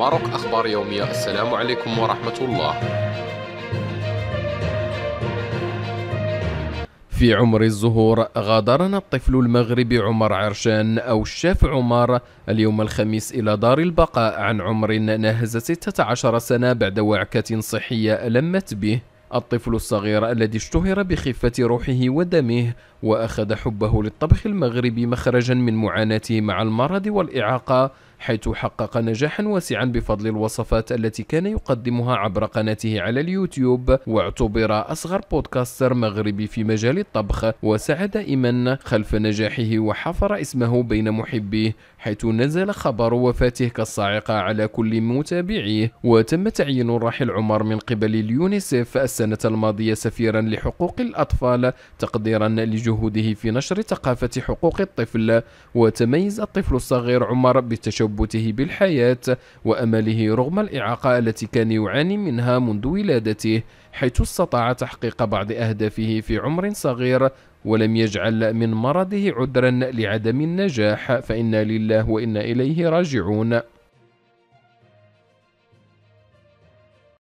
ماروك أخبار يومية السلام عليكم ورحمة الله في عمر الزهور غادرنا الطفل المغربي عمر عرشان أو الشاف عمر اليوم الخميس إلى دار البقاء عن عمر ناهز 16 سنة بعد وعكة صحية لمت به الطفل الصغير الذي اشتهر بخفة روحه ودمه وأخذ حبه للطبخ المغربي مخرجا من معاناته مع المرض والإعاقة حيث حقق نجاحا واسعا بفضل الوصفات التي كان يقدمها عبر قناته على اليوتيوب واعتبر أصغر بودكاستر مغربي في مجال الطبخ وسعى دائما خلف نجاحه وحفر اسمه بين محبيه حيث نزل خبر وفاته كالصاعقة على كل متابعيه وتم تعيين الراحل عمر من قبل اليونيسف السنة الماضية سفيرا لحقوق الأطفال تقديرا لجهوده في نشر ثقافة حقوق الطفل وتميز الطفل الصغير عمر بتشوف تشبته بالحياة وأمله رغم الإعاقة التي كان يعاني منها منذ ولادته حيث استطاع تحقيق بعض أهدافه في عمر صغير ولم يجعل من مرضه عذرا لعدم النجاح فإنا لله وإنا إليه راجعون